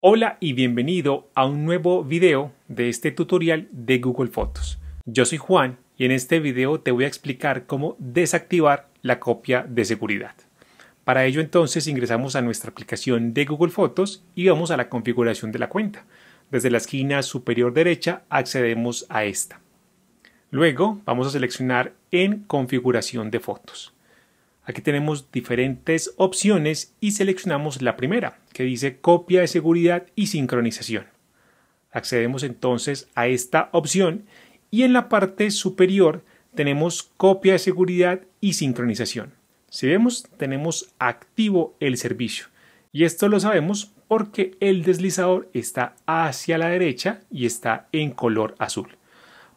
Hola y bienvenido a un nuevo video de este tutorial de Google Fotos. Yo soy Juan y en este video te voy a explicar cómo desactivar la copia de seguridad. Para ello entonces ingresamos a nuestra aplicación de Google Fotos y vamos a la configuración de la cuenta. Desde la esquina superior derecha accedemos a esta. Luego vamos a seleccionar en configuración de fotos. Aquí tenemos diferentes opciones y seleccionamos la primera, que dice copia de seguridad y sincronización. Accedemos entonces a esta opción y en la parte superior tenemos copia de seguridad y sincronización. Si vemos, tenemos activo el servicio. Y esto lo sabemos porque el deslizador está hacia la derecha y está en color azul.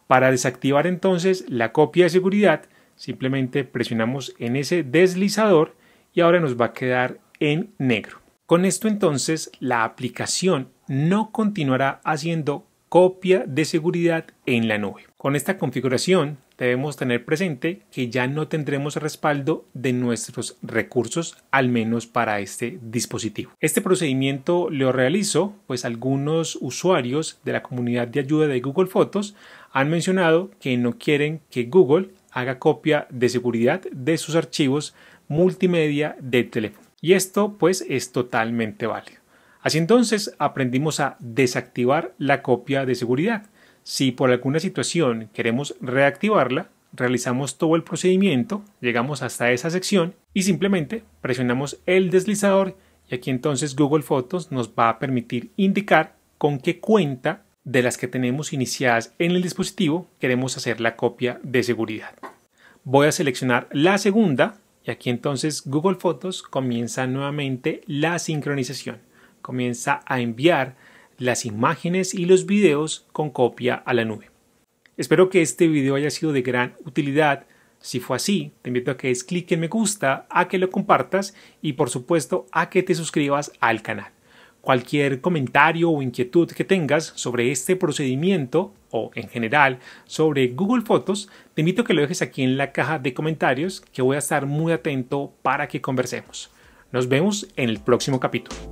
Para desactivar entonces la copia de seguridad, Simplemente presionamos en ese deslizador y ahora nos va a quedar en negro. Con esto entonces la aplicación no continuará haciendo copia de seguridad en la nube. Con esta configuración debemos tener presente que ya no tendremos respaldo de nuestros recursos, al menos para este dispositivo. Este procedimiento lo realizo, pues algunos usuarios de la comunidad de ayuda de Google Fotos han mencionado que no quieren que Google haga copia de seguridad de sus archivos multimedia de teléfono. Y esto pues es totalmente válido. Así entonces aprendimos a desactivar la copia de seguridad. Si por alguna situación queremos reactivarla, realizamos todo el procedimiento, llegamos hasta esa sección y simplemente presionamos el deslizador y aquí entonces Google Fotos nos va a permitir indicar con qué cuenta de las que tenemos iniciadas en el dispositivo, queremos hacer la copia de seguridad. Voy a seleccionar la segunda y aquí entonces Google Fotos comienza nuevamente la sincronización. Comienza a enviar las imágenes y los videos con copia a la nube. Espero que este video haya sido de gran utilidad. Si fue así, te invito a que des clic en me gusta, a que lo compartas y por supuesto a que te suscribas al canal. Cualquier comentario o inquietud que tengas sobre este procedimiento o en general sobre Google Fotos, te invito a que lo dejes aquí en la caja de comentarios que voy a estar muy atento para que conversemos. Nos vemos en el próximo capítulo.